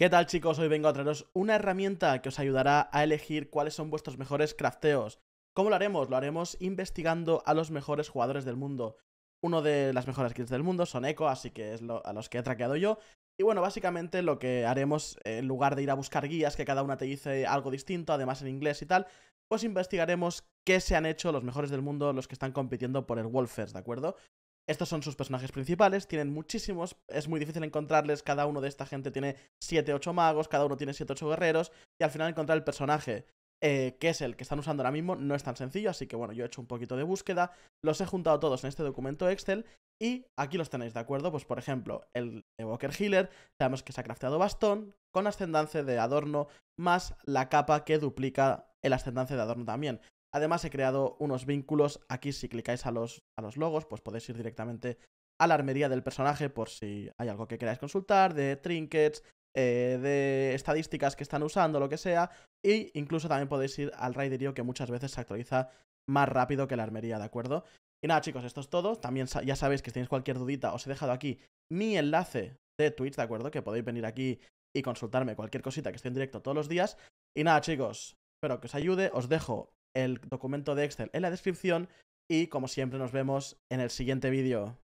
¿Qué tal chicos? Hoy vengo a traeros una herramienta que os ayudará a elegir cuáles son vuestros mejores crafteos. ¿Cómo lo haremos? Lo haremos investigando a los mejores jugadores del mundo. Uno de las mejores kills del mundo son Echo, así que es a los que he traqueado yo. Y bueno, básicamente lo que haremos, en lugar de ir a buscar guías que cada una te dice algo distinto, además en inglés y tal, pues investigaremos qué se han hecho los mejores del mundo, los que están compitiendo por el Wolfers, ¿de acuerdo? Estos son sus personajes principales, tienen muchísimos, es muy difícil encontrarles, cada uno de esta gente tiene 7, 8 magos, cada uno tiene 7, 8 guerreros, y al final encontrar el personaje eh, que es el que están usando ahora mismo no es tan sencillo, así que bueno, yo he hecho un poquito de búsqueda, los he juntado todos en este documento Excel y aquí los tenéis, ¿de acuerdo? Pues por ejemplo, el Evoker Healer, sabemos que se ha crafteado bastón con ascendance de adorno más la capa que duplica el ascendance de adorno también. Además he creado unos vínculos, aquí si clicáis a los, a los logos, pues podéis ir directamente a la armería del personaje por si hay algo que queráis consultar, de trinkets, eh, de estadísticas que están usando, lo que sea, e incluso también podéis ir al raiderío que muchas veces se actualiza más rápido que la armería, ¿de acuerdo? Y nada chicos, esto es todo, también ya sabéis que si tenéis cualquier dudita os he dejado aquí mi enlace de Twitch, ¿de acuerdo? Que podéis venir aquí y consultarme cualquier cosita que esté en directo todos los días. Y nada chicos, espero que os ayude, os dejo el documento de Excel en la descripción y como siempre nos vemos en el siguiente vídeo.